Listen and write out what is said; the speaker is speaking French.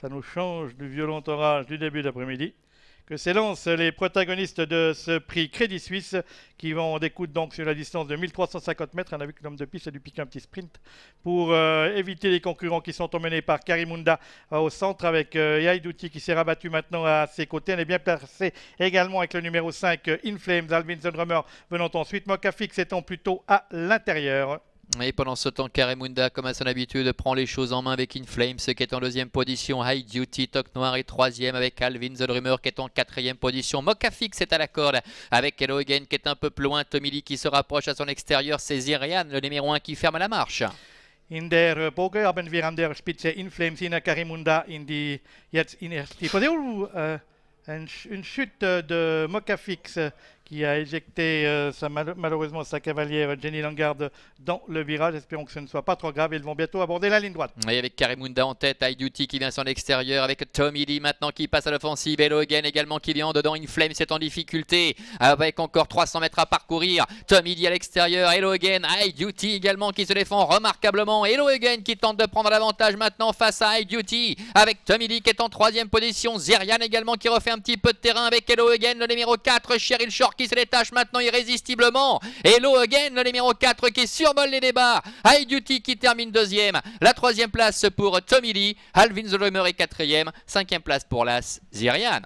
ça nous change du violent orage du début d'après-midi, que s'élancent les protagonistes de ce prix Crédit Suisse, qui vont découdre donc sur la distance de 1350 mètres. On a vu que l'homme de piste a dû piquer un petit sprint pour euh, éviter les concurrents qui sont emmenés par Karimunda euh, au centre avec euh, Yaiduti qui s'est rabattu maintenant à ses côtés. On est bien placé également avec le numéro 5 Inflames, Alvin Zendrummer, venant ensuite. Mokafix étant plutôt à l'intérieur. Et pendant ce temps, Karimunda, comme à son habitude, prend les choses en main avec Inflames, qui est en deuxième position. High Duty, Toc Noir est troisième avec Alvin The Dreamer, qui est en quatrième position. Mokafix est à la corde avec Hello Again, qui est un peu plus loin. Tommy qui se rapproche à son extérieur. C'est Zirian, le numéro un qui ferme la marche. In der euh, de Mokafix äh, qui a éjecté euh, malheureusement sa cavalière Jenny Langard dans le virage. Espérons que ce ne soit pas trop grave. Ils vont bientôt aborder la ligne droite. Et avec Karimunda en tête, High Duty qui vient sur l'extérieur, avec Tommy Lee maintenant qui passe à l'offensive, et Again également qui vient en dedans. Inflame c'est en difficulté, avec encore 300 mètres à parcourir. Tommy Lee à l'extérieur, Hello Again. High Duty également qui se défend remarquablement. Hello Again qui tente de prendre l'avantage maintenant face à High Duty, avec Tom Lee qui est en troisième position. Zerian également qui refait un petit peu de terrain avec Hello Again, le numéro 4, Cheryl Short qui se détache maintenant irrésistiblement. Hello Again, le numéro 4 qui survole les débats. High Duty qui termine deuxième. La troisième place pour Tommy Lee. Alvin Zolomer est quatrième. Cinquième place pour Las Zirian.